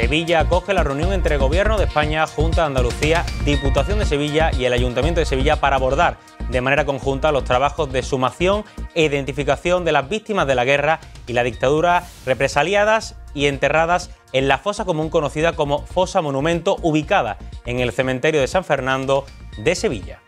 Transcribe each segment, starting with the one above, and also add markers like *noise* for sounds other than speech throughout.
Sevilla acoge la reunión entre Gobierno de España, Junta de Andalucía, Diputación de Sevilla y el Ayuntamiento de Sevilla para abordar de manera conjunta los trabajos de sumación e identificación de las víctimas de la guerra y la dictadura represaliadas y enterradas en la fosa común conocida como Fosa Monumento, ubicada en el cementerio de San Fernando de Sevilla.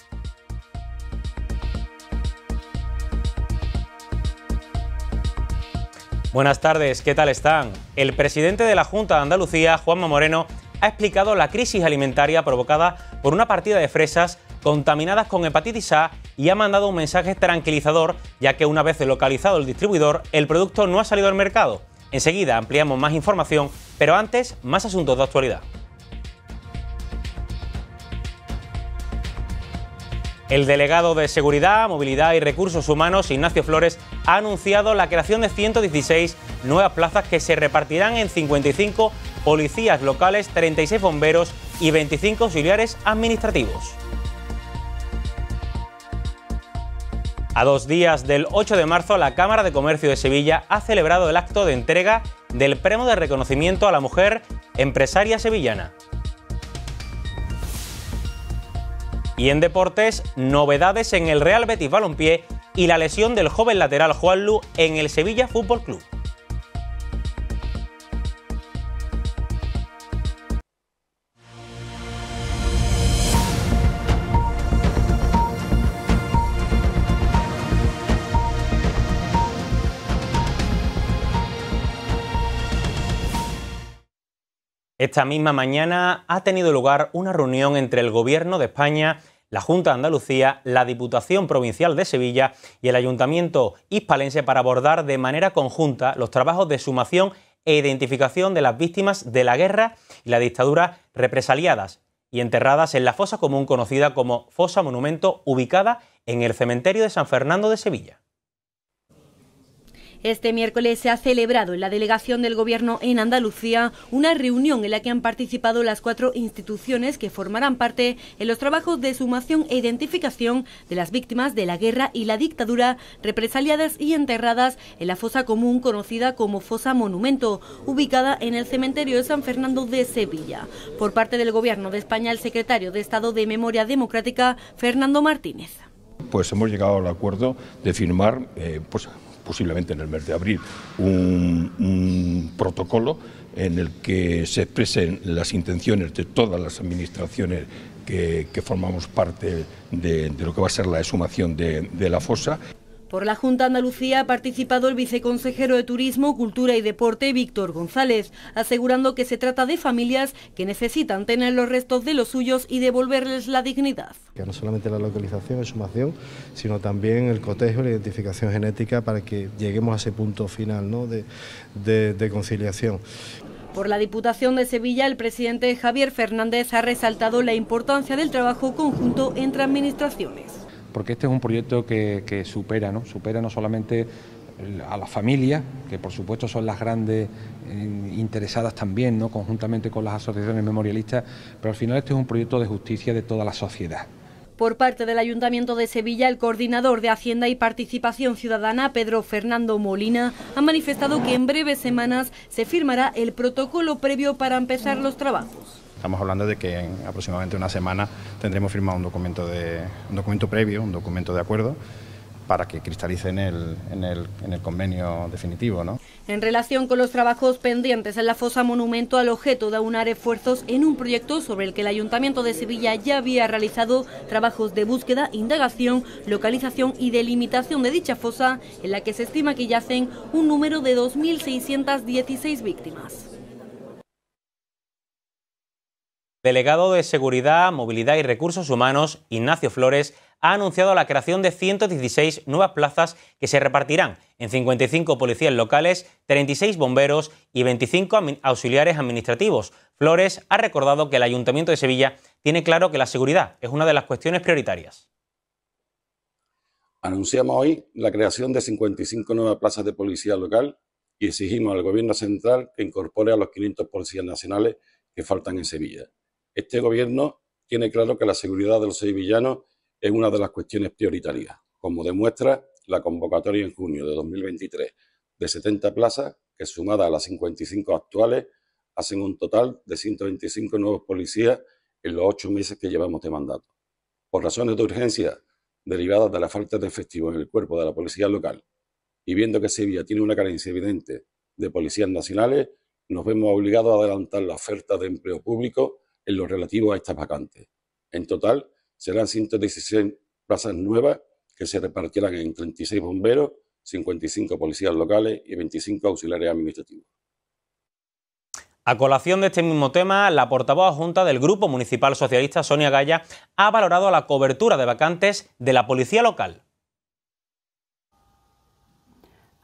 Buenas tardes, ¿qué tal están? El presidente de la Junta de Andalucía, Juanma Moreno, ha explicado la crisis alimentaria provocada por una partida de fresas contaminadas con hepatitis A y ha mandado un mensaje tranquilizador, ya que una vez localizado el distribuidor, el producto no ha salido al mercado. Enseguida ampliamos más información, pero antes, más asuntos de actualidad. El delegado de Seguridad, Movilidad y Recursos Humanos, Ignacio Flores, ha anunciado la creación de 116 nuevas plazas que se repartirán en 55 policías locales, 36 bomberos y 25 auxiliares administrativos. A dos días del 8 de marzo, la Cámara de Comercio de Sevilla ha celebrado el acto de entrega del Premio de Reconocimiento a la Mujer Empresaria Sevillana. Y en deportes, novedades en el Real Betis Balompié y la lesión del joven lateral Juanlu en el Sevilla Fútbol Club. Esta misma mañana ha tenido lugar una reunión entre el Gobierno de España la Junta de Andalucía, la Diputación Provincial de Sevilla y el Ayuntamiento Hispalense para abordar de manera conjunta los trabajos de sumación e identificación de las víctimas de la guerra y la dictadura represaliadas y enterradas en la fosa común conocida como Fosa Monumento, ubicada en el cementerio de San Fernando de Sevilla. Este miércoles se ha celebrado en la delegación del Gobierno en Andalucía una reunión en la que han participado las cuatro instituciones que formarán parte en los trabajos de sumación e identificación de las víctimas de la guerra y la dictadura represaliadas y enterradas en la fosa común conocida como Fosa Monumento, ubicada en el cementerio de San Fernando de Sevilla. Por parte del Gobierno de España, el secretario de Estado de Memoria Democrática, Fernando Martínez. Pues hemos llegado al acuerdo de firmar eh, pues, posiblemente en el mes de abril, un, protocolo en el que se expresen las intenciones de todas las administraciones que, formamos parte de, lo que va a ser la exhumación de, de la fosa. Por la Junta Andalucía ha participado el viceconsejero de Turismo, Cultura y Deporte, Víctor González, asegurando que se trata de familias que necesitan tener los restos de los suyos y devolverles la dignidad. Que no solamente la localización, sumación, sino también el cotejo, la identificación genética para que lleguemos a ese punto final de conciliación. Por la Diputación de Sevilla, el presidente Javier Fernández ha resaltado la importancia del trabajo conjunto entre administraciones porque este es un proyecto que, supera, ¿no? supera no solamente a las familias, que por supuesto son las grandes eh, interesadas también, ¿no? conjuntamente con las asociaciones memorialistas, pero al final este es un proyecto de justicia de toda la sociedad. Por parte del Ayuntamiento de Sevilla, el coordinador de Hacienda y Participación Ciudadana, Pedro Fernando Molina, ha manifestado que en breves semanas se firmará el protocolo previo para empezar los trabajos. Estamos hablando de que en aproximadamente una semana tendremos firmado un documento, de, un documento previo, un documento de acuerdo para que cristalice en el, convenio definitivo. En relación con los trabajos pendientes en la fosa monumento al objeto de aunar esfuerzos en un proyecto sobre el que el Ayuntamiento de Sevilla ya había realizado trabajos de búsqueda, indagación, localización y delimitación de dicha fosa, en la que se estima que yacen un número de 2.616 víctimas. delegado de Seguridad, Movilidad y Recursos Humanos, Ignacio Flores, ha anunciado la creación de 116 nuevas plazas que se repartirán en 55 policías locales, 36 bomberos y 25 auxiliares administrativos. Flores ha recordado que el Ayuntamiento de Sevilla tiene claro que la seguridad es una de las cuestiones prioritarias. Anunciamos hoy la creación de 55 nuevas plazas de policía local y exigimos al Gobierno Central que incorpore a los 500 policías nacionales que faltan en Sevilla este gobierno tiene claro que la seguridad de los sevillanos es una de las cuestiones prioritarias, como demuestra la convocatoria en junio de 2023 de 70 plazas que sumadas a las 55 actuales hacen un total de 125 nuevos policías en los ocho meses que llevamos de mandato. Por razones de urgencia derivadas de la falta de efectivo en el cuerpo de la policía local y viendo que Sevilla tiene una carencia evidente de policías nacionales, nos vemos obligados a adelantar la oferta de empleo público en lo relativo a estas vacantes. En total, serán 116 plazas nuevas que se repartirán en 36 bomberos, 55 policías locales y 25 auxiliares administrativos. A colación de este mismo tema, la portavoz adjunta del Grupo Municipal Socialista, Sonia Gaya, ha valorado la cobertura de vacantes de la policía local.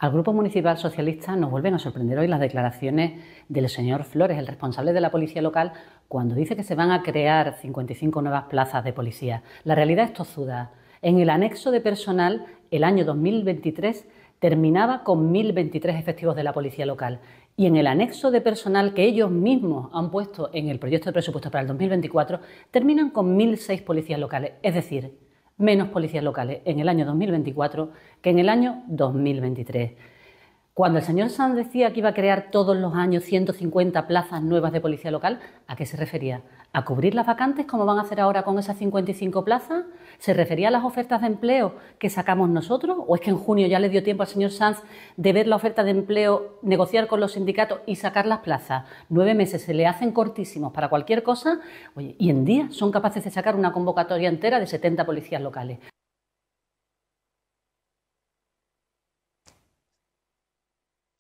Al Grupo Municipal Socialista nos vuelven a sorprender hoy las declaraciones del señor Flores, el responsable de la policía local, cuando dice que se van a crear 55 nuevas plazas de policía. La realidad es tozuda. En el anexo de personal, el año 2023 terminaba con 1.023 efectivos de la policía local. Y en el anexo de personal que ellos mismos han puesto en el proyecto de presupuesto para el 2024, terminan con 1.006 policías locales. Es decir, menos policías locales en el año 2024 que en el año 2023. Cuando el señor Sanz decía que iba a crear todos los años 150 plazas nuevas de policía local, ¿a qué se refería? ¿A cubrir las vacantes como van a hacer ahora con esas 55 plazas? ¿Se refería a las ofertas de empleo que sacamos nosotros? ¿O es que en junio ya le dio tiempo al señor Sanz de ver la oferta de empleo, negociar con los sindicatos y sacar las plazas? Nueve meses se le hacen cortísimos para cualquier cosa y en día son capaces de sacar una convocatoria entera de 70 policías locales.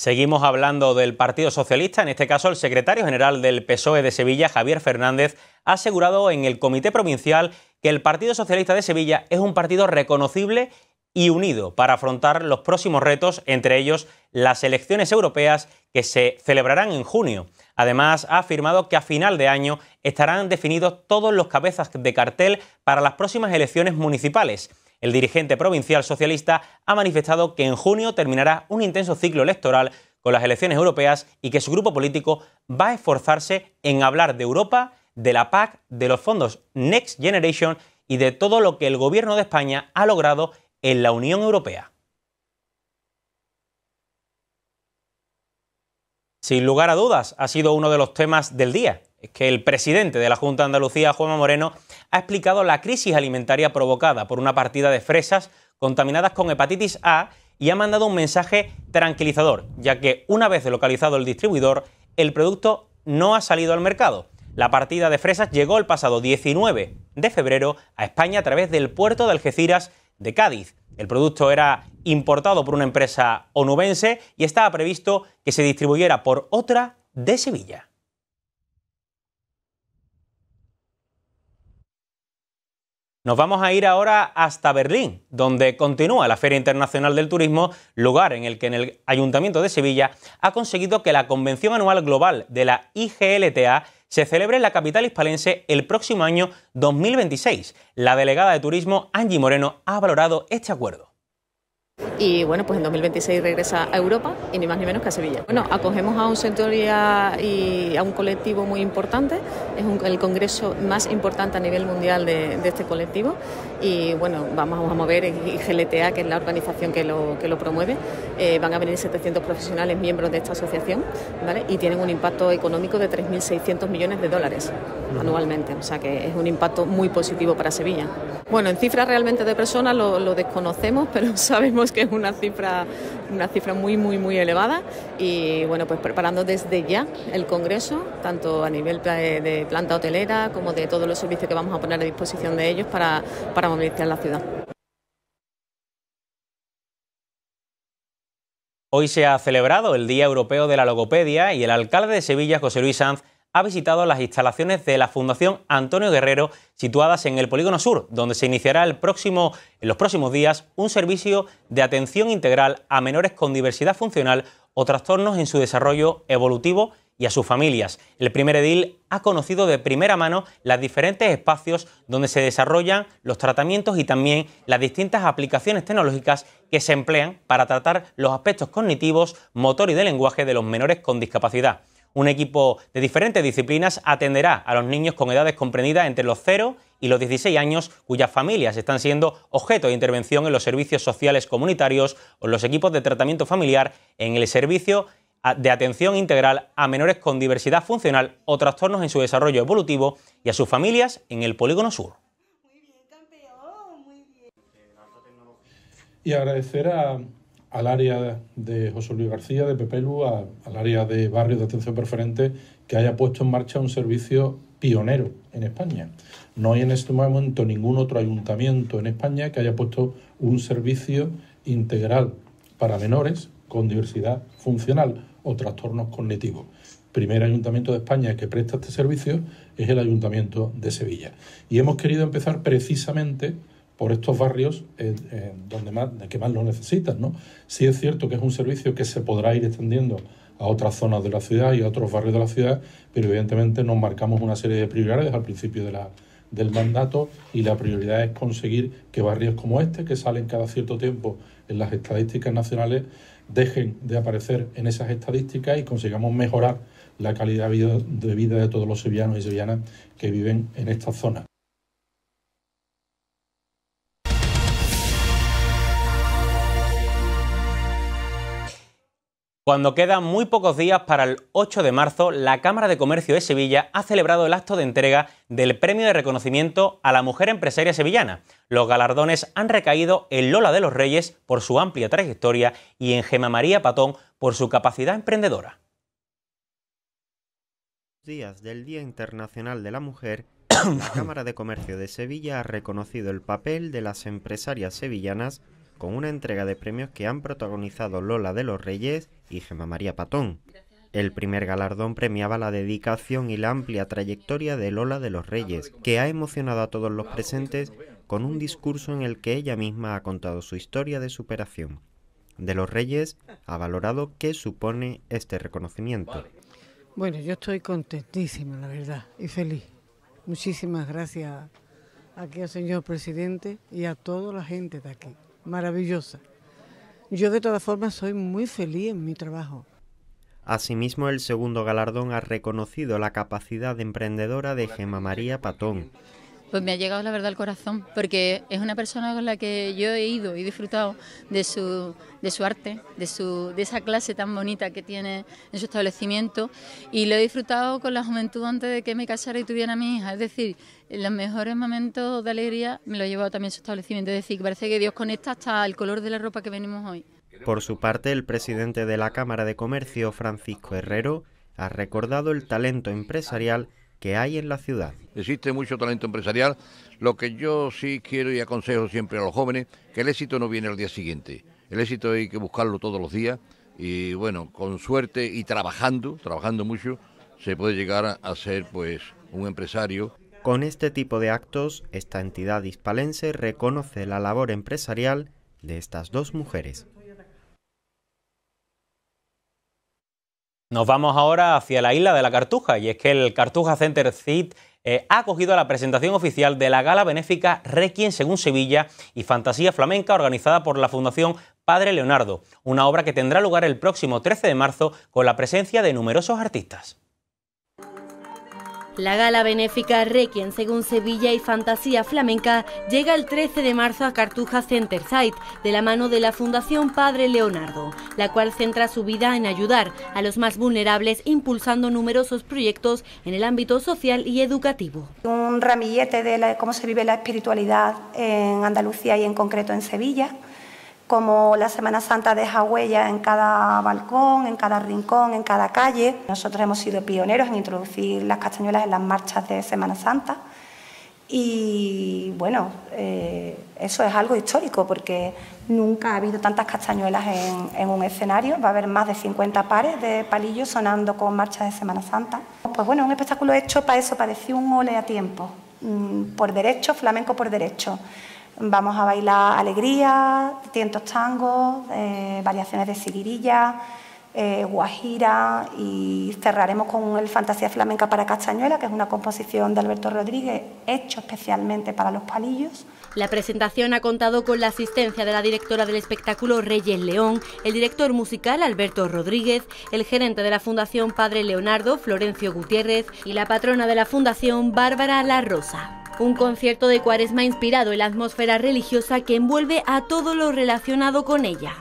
Seguimos hablando del Partido Socialista. En este caso, el secretario general del PSOE de Sevilla, Javier Fernández, ha asegurado en el Comité Provincial que el Partido Socialista de Sevilla es un partido reconocible y unido para afrontar los próximos retos, entre ellos las elecciones europeas que se celebrarán en junio. Además, ha afirmado que a final de año estarán definidos todos los cabezas de cartel para las próximas elecciones municipales. El dirigente provincial socialista ha manifestado que en junio terminará un intenso ciclo electoral con las elecciones europeas y que su grupo político va a esforzarse en hablar de Europa, de la PAC, de los fondos Next Generation y de todo lo que el gobierno de España ha logrado en la Unión Europea. Sin lugar a dudas, ha sido uno de los temas del día es que el presidente de la Junta de Andalucía, Juan Moreno, ha explicado la crisis alimentaria provocada por una partida de fresas contaminadas con hepatitis A y ha mandado un mensaje tranquilizador, ya que una vez localizado el distribuidor, el producto no ha salido al mercado. La partida de fresas llegó el pasado 19 de febrero a España a través del puerto de Algeciras de Cádiz. El producto era importado por una empresa onubense y estaba previsto que se distribuyera por otra de Sevilla. Nos vamos a ir ahora hasta Berlín, donde continúa la Feria Internacional del Turismo, lugar en el que en el Ayuntamiento de Sevilla ha conseguido que la Convención Anual Global de la IGLTA se celebre en la capital hispalense el próximo año 2026. La delegada de Turismo, Angie Moreno, ha valorado este acuerdo. Y bueno, pues en 2026 regresa a Europa y ni más ni menos que a Sevilla. Bueno, acogemos a un sector y a, un colectivo muy importante, es el congreso más importante a nivel mundial de este colectivo y bueno, vamos, a mover en GLTA, que es la organización que lo, que lo promueve, eh, van a venir 700 profesionales miembros de esta asociación, ¿vale? Y tienen un impacto económico de 3.600 millones de dólares anualmente, o sea que es un impacto muy positivo para Sevilla. Bueno, en cifras realmente de personas lo desconocemos, *laughs* pero sabemos que es una cifra una cifra muy, muy, muy elevada y bueno, pues preparando desde ya el Congreso, tanto a nivel eh, de planta hotelera como de todos los servicios que vamos a poner a disposición de ellos para, para movilizar la ciudad. Hoy se ha celebrado el Día Europeo de la Logopedia y el alcalde de Sevilla, José Luis Sanz, ha visitado las instalaciones de la Fundación Antonio Guerrero, situadas en el Polígono Sur, donde se iniciará en los próximos días un servicio de atención integral a menores con diversidad funcional o trastornos en su desarrollo evolutivo y a sus familias. El primer edil ha conocido de primera mano los diferentes espacios donde se desarrollan los tratamientos y también las distintas aplicaciones tecnológicas que se emplean para tratar los aspectos cognitivos, motor y de lenguaje de los menores con discapacidad. Un equipo de diferentes disciplinas atenderá a los niños con edades comprendidas entre los 0 y los 16 años cuyas familias están siendo objeto de intervención en los servicios sociales comunitarios o en los equipos de tratamiento familiar en el servicio de atención integral a menores con diversidad funcional o trastornos en su desarrollo evolutivo y a sus familias en el Polígono Sur. Y agradecer a, al área de José Luis García, de Pepelu, al área de barrios de atención preferente, que haya puesto en marcha un servicio pionero en España. No hay en este momento ningún otro ayuntamiento en España que haya puesto un servicio integral para menores con diversidad funcional o trastornos cognitivos. El primer ayuntamiento de España que presta este servicio es el Ayuntamiento de Sevilla. Y hemos querido empezar precisamente por estos barrios eh, eh, donde más, que más lo necesitan. ¿no? Sí es cierto que es un servicio que se podrá ir extendiendo a otras zonas de la ciudad y a otros barrios de la ciudad, pero evidentemente nos marcamos una serie de prioridades al principio del mandato y la prioridad es conseguir que barrios como este, que salen cada cierto tiempo en las estadísticas nacionales, dejen de aparecer en esas estadísticas y consigamos mejorar la calidad de vida de todos los sevillanos y sevillanas que viven en esta zona. Cuando quedan muy pocos días para el 8 de marzo, la Cámara de Comercio de Sevilla ha celebrado el acto de entrega del Premio de Reconocimiento a la Mujer Empresaria Sevillana. Los galardones han recaído en Lola de los Reyes por su amplia trayectoria y en Gemma María Patón por su capacidad emprendedora. Días del Día Internacional de la Mujer, *coughs* la Cámara de Comercio de Sevilla ha reconocido el papel de las empresarias sevillanas con una entrega de premios que han protagonizado Lola de los Reyes y Gemma María Patón. El primer galardón premiaba la dedicación y la amplia trayectoria de Lola de los Reyes, que ha emocionado a todos los presentes con un discurso en el que ella misma ha contado su historia de superación. De los Reyes ha valorado qué supone este reconocimiento. Bueno, yo estoy contentísima, la verdad, y feliz. Muchísimas gracias aquí al señor presidente y a toda la gente de aquí maravillosa. Yo de todas formas soy muy feliz en mi trabajo. Asimismo, el segundo galardón ha reconocido la capacidad emprendedora de Gemma María Patón, pues me ha llegado la verdad al corazón, porque es una persona con la que yo he ido y disfrutado de su, de su arte, de, su, de esa clase tan bonita que tiene en su establecimiento, y lo he disfrutado con la juventud antes de que me casara y tuviera a mi hija. Es decir, los mejores momentos de alegría me lo he llevado también su establecimiento. Es decir, parece que Dios conecta hasta el color de la ropa que venimos hoy. Por su parte, el presidente de la Cámara de Comercio, Francisco Herrero, ha recordado el talento empresarial que hay en la ciudad. Existe mucho talento empresarial. Lo que yo sí quiero y aconsejo siempre a los jóvenes, que el éxito no viene al día siguiente. El éxito hay que buscarlo todos los días y bueno, con suerte y trabajando, trabajando mucho, se puede llegar a ser pues un empresario. Con este tipo de actos, esta entidad hispalense reconoce la labor empresarial de estas dos mujeres. Nos vamos ahora hacia la isla de la Cartuja y es que el Cartuja Center CIT eh, ha acogido a la presentación oficial de la gala benéfica Requien según Sevilla y Fantasía Flamenca organizada por la Fundación Padre Leonardo, una obra que tendrá lugar el próximo 13 de marzo con la presencia de numerosos artistas. La gala benéfica Requiem según Sevilla y Fantasía Flamenca llega el 13 de marzo a Cartuja Center Site de la mano de la Fundación Padre Leonardo, la cual centra su vida en ayudar a los más vulnerables impulsando numerosos proyectos en el ámbito social y educativo. Un ramillete de cómo se vive la espiritualidad en Andalucía y en concreto en Sevilla como la Semana Santa deja huella en cada balcón, en cada rincón, en cada calle. Nosotros hemos sido pioneros en introducir las castañuelas en las marchas de Semana Santa y bueno, eh, eso es algo histórico porque nunca ha habido tantas castañuelas en, un escenario, va a haber más de 50 pares de palillos sonando con marchas de Semana Santa. Pues bueno, un espectáculo hecho para eso, pareció un ole a tiempo, mm, por derecho, flamenco por derecho Vamos a bailar alegría, tientos tangos, eh, variaciones de siguirilla, eh, guajira y cerraremos con el Fantasía Flamenca para Castañuela, que es una composición de Alberto Rodríguez hecho especialmente para los palillos. La presentación ha contado con la asistencia de la directora del espectáculo Reyes León, el director musical Alberto Rodríguez, el gerente de la Fundación Padre Leonardo, Florencio Gutiérrez, y la patrona de la Fundación, Bárbara La Rosa. Un concierto de cuaresma inspirado en la atmósfera religiosa que envuelve a todo lo relacionado con ella.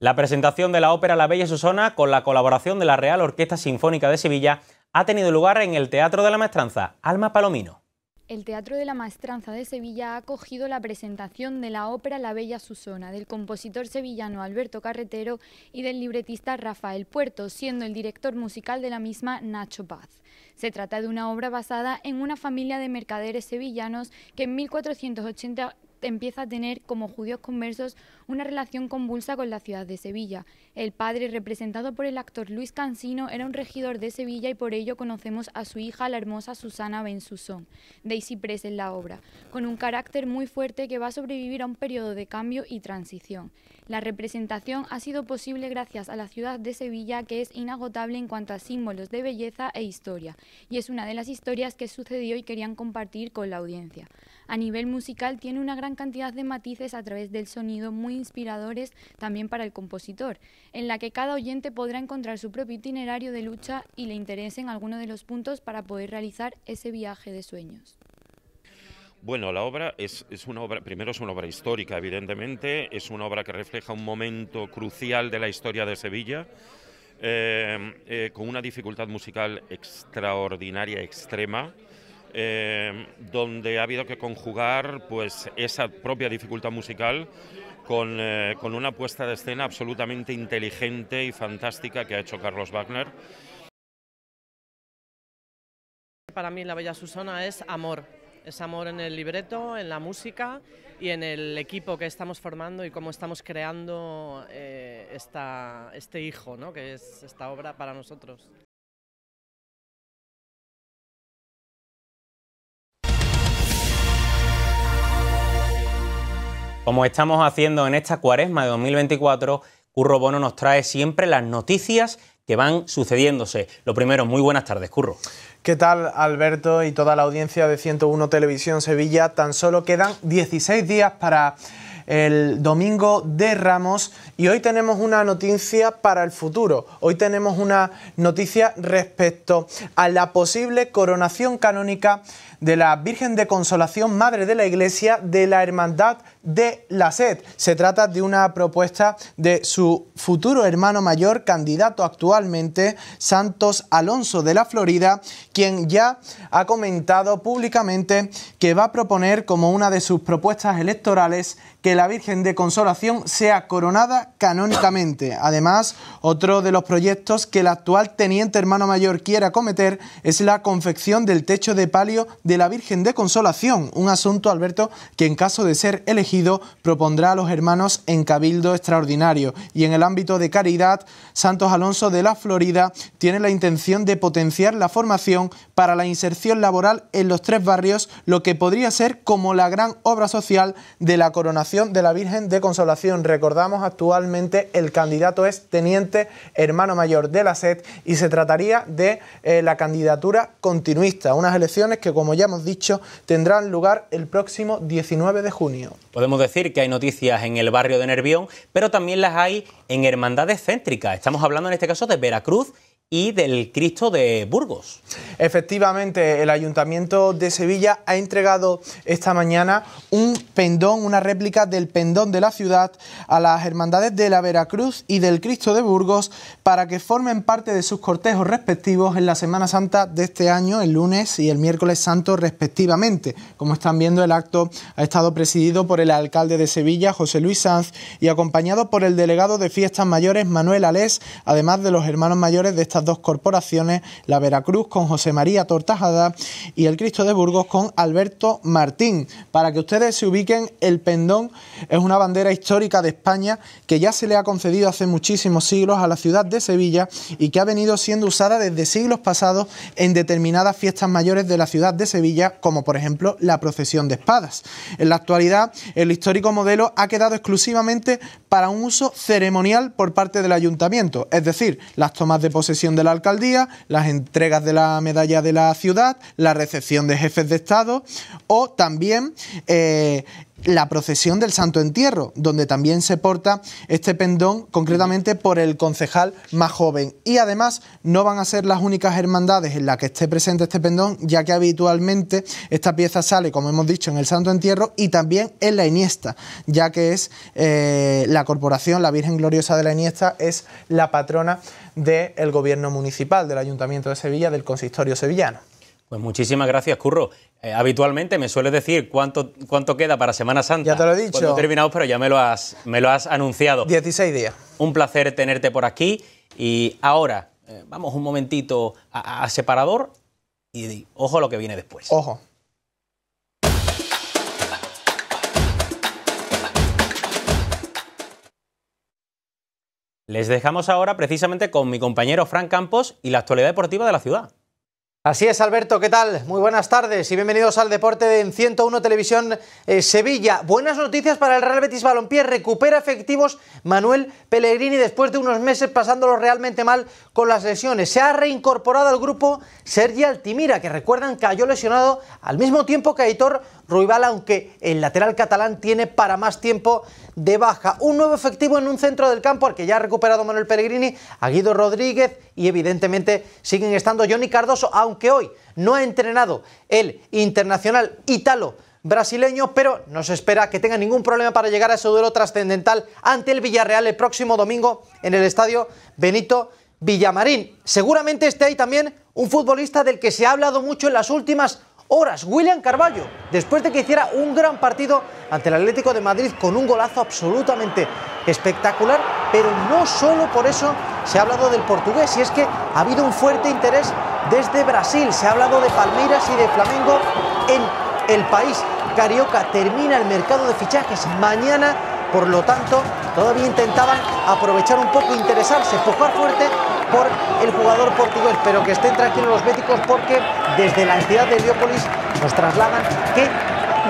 La presentación de la ópera La Bella Susana con la colaboración de la Real Orquesta Sinfónica de Sevilla, ha tenido lugar en el Teatro de la Maestranza, Alma Palomino. El Teatro de la Maestranza de Sevilla ha acogido la presentación de la ópera La Bella Susona, del compositor sevillano Alberto Carretero y del libretista Rafael Puerto, siendo el director musical de la misma Nacho Paz. Se trata de una obra basada en una familia de mercaderes sevillanos que en 1480 empieza a tener, como judíos conversos, una relación convulsa con la ciudad de Sevilla. El padre, representado por el actor Luis Cansino, era un regidor de Sevilla y por ello conocemos a su hija, la hermosa Susana Susón, de Isipres en la obra, con un carácter muy fuerte que va a sobrevivir a un periodo de cambio y transición. La representación ha sido posible gracias a la ciudad de Sevilla, que es inagotable en cuanto a símbolos de belleza e historia, y es una de las historias que sucedió y querían compartir con la audiencia. A nivel musical tiene una gran cantidad de matices a través del sonido muy inspiradores también para el compositor, en la que cada oyente podrá encontrar su propio itinerario de lucha y le interesen algunos de los puntos para poder realizar ese viaje de sueños. Bueno, la obra es, una obra, primero es una obra histórica, evidentemente, es una obra que refleja un momento crucial de la historia de Sevilla, eh, eh, con una dificultad musical extraordinaria, extrema, Em, donde ha habido que conjugar pues, esa propia dificultad musical eh, con, una puesta de escena absolutamente inteligente y fantástica que ha hecho Carlos Wagner. Para mí la Bella Susana es amor, es amor en el libreto, en la música y en el equipo que estamos formando y cómo estamos creando eh, este hijo, que es esta obra para nosotros. Como estamos haciendo en esta cuaresma de 2024, Curro Bono nos trae siempre las noticias que van sucediéndose. Lo primero, muy buenas tardes, Curro. ¿Qué tal, Alberto y toda la audiencia de 101 Televisión Sevilla? Tan solo quedan 16 días para el domingo de Ramos y hoy tenemos una noticia para el futuro. Hoy tenemos una noticia respecto a la posible coronación canónica de la Virgen de Consolación, Madre de la Iglesia, de la Hermandad de la SED. Se trata de una propuesta de su futuro hermano mayor, candidato actualmente, Santos Alonso de la Florida, quien ya ha comentado públicamente que va a proponer como una de sus propuestas electorales que la Virgen de Consolación sea coronada canónicamente. Además, otro de los proyectos que el actual teniente hermano mayor quiera acometer es la confección del techo de palio de la Virgen de Consolación, un asunto, Alberto, que en caso de ser elegido propondrá a los hermanos en Cabildo Extraordinario y en el ámbito de caridad, Santos Alonso de la Florida tiene la intención de potenciar la formación para la inserción laboral en los tres barrios, lo que podría ser como la gran obra social de la coronación de la Virgen de Consolación. Recordamos actualmente el candidato es teniente hermano mayor de la SED y se trataría de eh, la candidatura continuista, unas elecciones que como ya hemos dicho tendrán lugar el próximo 19 de junio podemos decir que hay noticias en el barrio de Nervión, pero también las hay en hermandades céntricas. Estamos hablando en este caso de Veracruz y del Cristo de Burgos. Efectivamente, el Ayuntamiento de Sevilla ha entregado esta mañana un pendón, una réplica del pendón de la ciudad a las hermandades de la Veracruz y del Cristo de Burgos para que formen parte de sus cortejos respectivos en la Semana Santa de este año, el lunes y el miércoles santo respectivamente. Como están viendo, el acto ha estado presidido por el alcalde de Sevilla, José Luis Sanz, y acompañado por el delegado de Fiestas Mayores, Manuel Alés, además de los hermanos mayores de esta dos corporaciones, la Veracruz con José María Tortajada y el Cristo de Burgos con Alberto Martín. Para que ustedes se ubiquen, el pendón es una bandera histórica de España que ya se le ha concedido hace muchísimos siglos a la ciudad de Sevilla y que ha venido siendo usada desde siglos pasados en determinadas fiestas mayores de la ciudad de Sevilla, como por ejemplo la procesión de espadas. En la actualidad, el histórico modelo ha quedado exclusivamente para un uso ceremonial por parte del ayuntamiento, es decir, las tomas de posesión de la alcaldía, las entregas de la medalla de la ciudad, la recepción de jefes de Estado o también eh, la procesión del Santo Entierro, donde también se porta este pendón concretamente por el concejal más joven. Y además no van a ser las únicas hermandades en las que esté presente este pendón, ya que habitualmente esta pieza sale, como hemos dicho, en el Santo Entierro y también en la Iniesta, ya que es eh, la corporación, la Virgen Gloriosa de la Iniesta, es la patrona del gobierno municipal, del Ayuntamiento de Sevilla, del Consistorio Sevillano. Pues muchísimas gracias, Curro. Eh, habitualmente me sueles decir cuánto, cuánto queda para Semana Santa. Ya te lo he dicho. he terminado, pero ya me lo, has, me lo has anunciado. 16 días. Un placer tenerte por aquí. Y ahora, eh, vamos un momentito a, separador y, ojo lo que viene después. Ojo. Les dejamos ahora precisamente con mi compañero Frank Campos y la actualidad deportiva de la ciudad. Así es, Alberto, ¿qué tal? Muy buenas tardes y bienvenidos al deporte en 101 Televisión eh, Sevilla. Buenas noticias para el Real Betis Balompié. Recupera efectivos Manuel Pellegrini después de unos meses pasándolo realmente mal con las lesiones. Se ha reincorporado al grupo Sergi Altimira, que recuerdan cayó lesionado al mismo tiempo que Aitor Ruibal, aunque el lateral catalán tiene para más tiempo de baja. Un nuevo efectivo en un centro del campo al que ya ha recuperado Manuel Peregrini, Aguido Rodríguez y evidentemente siguen estando Johnny Cardoso, aunque hoy no ha entrenado el internacional italo brasileño, pero no se espera que tenga ningún problema para llegar a ese duelo trascendental ante el Villarreal el próximo domingo en el estadio Benito Villamarín. Seguramente esté ahí también un futbolista del que se ha hablado mucho en las últimas horas. William Carballo, después de que hiciera un gran partido ante el Atlético de Madrid con un golazo absolutamente espectacular, pero no solo por eso se ha hablado del portugués, y es que ha habido un fuerte interés desde Brasil, se ha hablado de Palmeiras y de Flamengo en el país carioca. Termina el mercado de fichajes mañana, por lo tanto, todavía intentaban aprovechar un poco, interesarse, focar fuerte por el jugador portugués, pero que estén tranquilos los béticos porque desde la entidad de Heliópolis nos trasladan que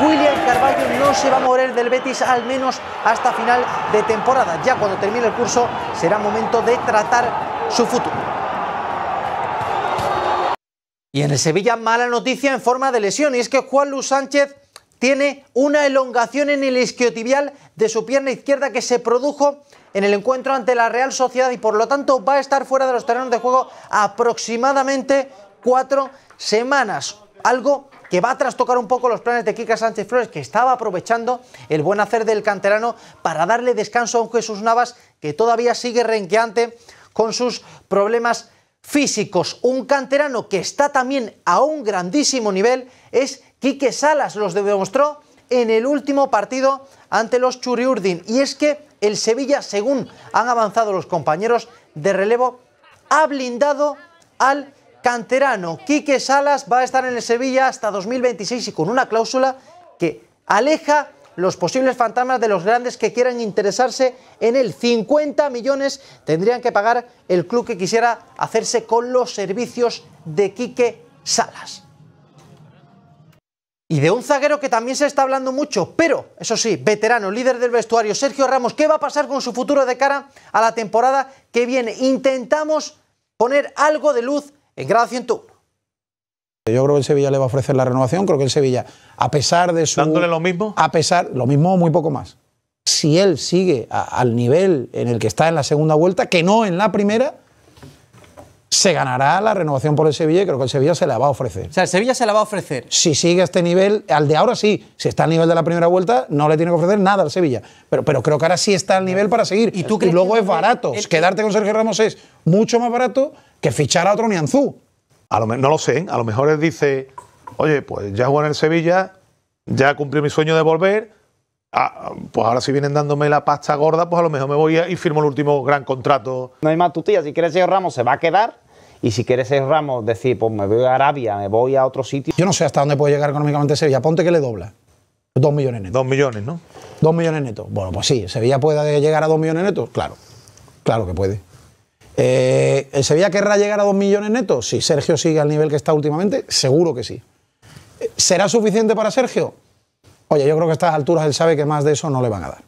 William Carballo no se va a morir del Betis al menos hasta final de temporada. Ya cuando termine el curso será momento de tratar su futuro. Y en el Sevilla mala noticia en forma de lesión y es que Juan Luis Sánchez tiene una elongación en el isquiotibial de su pierna izquierda que se produjo en el encuentro ante la Real Sociedad y por lo tanto va a estar fuera de los terrenos de juego aproximadamente cuatro semanas. Algo que va a trastocar un poco los planes de Kika Sánchez Flores, que estaba aprovechando el buen hacer del canterano para darle descanso a un Jesús Navas que todavía sigue renqueante con sus problemas físicos. Un canterano que está también a un grandísimo nivel es Quique Salas, los demostró en el último partido ante los Churiurdin. Y es que el Sevilla, según han avanzado los compañeros de relevo, ha blindado al canterano. Quique Salas va a estar en el Sevilla hasta 2026 y con una cláusula que aleja los posibles fantasmas de los grandes que quieran interesarse en él. 50 millones tendrían que pagar el club que quisiera hacerse con los servicios de Quique Salas. Y de un zaguero que también se está hablando mucho, pero, eso sí, veterano, líder del vestuario, Sergio Ramos, ¿qué va a pasar con su futuro de cara a la temporada que viene? Intentamos poner algo de luz en grado 101. Yo creo que el Sevilla le va a ofrecer la renovación, creo que el Sevilla, a pesar de su... ¿Dándole lo mismo? A pesar, lo mismo o muy poco más. Si él sigue al nivel en el que está en la segunda vuelta, que no en la primera, se ganará la renovación por el Sevilla y creo que el Sevilla se la va a ofrecer. O sea, el Sevilla se la va a ofrecer. Si sigue a este nivel, al de ahora sí, si está al nivel de la primera vuelta, no le tiene que ofrecer nada al Sevilla. Pero, pero creo que ahora sí está al nivel para seguir. Y, tú que luego es barato. Quedarte con Sergio Ramos es mucho más barato que fichar a otro Nianzú. A lo, no lo sé, a lo mejor él dice, oye, pues ya jugué en el Sevilla, ya cumplí mi sueño de volver, ah, pues ahora si vienen dándome la pasta gorda, pues a lo mejor me voy y firmo el último gran contrato. No hay más tutía, si quieres Sergio Ramos se va a quedar y si quieres ser Ramos, decir, pues me voy a Arabia, me voy a otro sitio. Yo no sé hasta dónde puede llegar económicamente Sevilla. Ponte que le dobla. Dos millones netos. Dos millones, ¿no? Dos millones netos. Bueno, pues sí, Sevilla puede llegar a dos millones netos. Claro, claro que puede. Eh, Sevilla querrá llegar a dos millones netos? Si Sergio sigue al nivel que está últimamente, seguro que sí. Eh, ¿Será suficiente para Sergio? Oye, yo creo que a estas alturas él sabe que más de eso no le van a dar.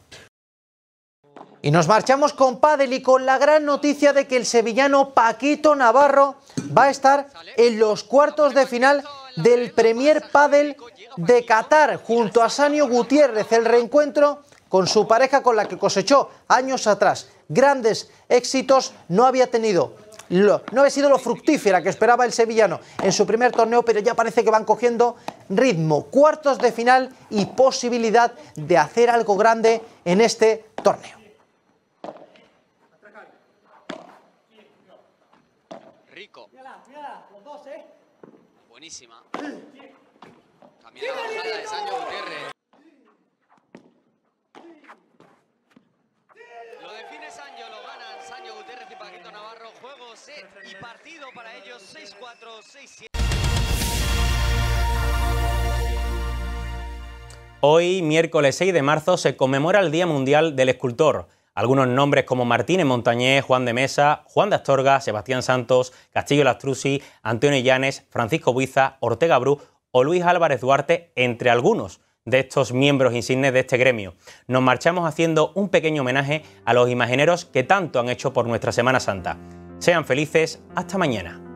Y nos marchamos con Padel y con la gran noticia de que el sevillano Paquito Navarro va a estar en los cuartos de final del Premier Padel de Qatar junto a Sanio Gutiérrez. El reencuentro con su pareja con la que cosechó años atrás grandes éxitos no había tenido. no había sido lo fructífera que esperaba el sevillano en su primer torneo, pero ya parece que van cogiendo ritmo, cuartos de final y posibilidad de hacer algo grande en este torneo. la de Sancho Gutiérrez. Lo define Sancho, lo ganan Sancho Gutiérrez y Paquito Navarro. Juego, set y partido para ellos. 6-4, 6-7. Hoy, miércoles 6 de marzo, se conmemora el Día Mundial del Escultor. Algunos nombres como Martínez Montañés, Juan de Mesa, Juan de Astorga, Sebastián Santos, Castillo Lastrucci, Antonio Llanes, Francisco Buiza, Ortega Bru o Luis Álvarez Duarte, entre algunos de estos miembros insignes de este gremio. Nos marchamos haciendo un pequeño homenaje a los imagineros que tanto han hecho por nuestra Semana Santa. Sean felices, hasta mañana.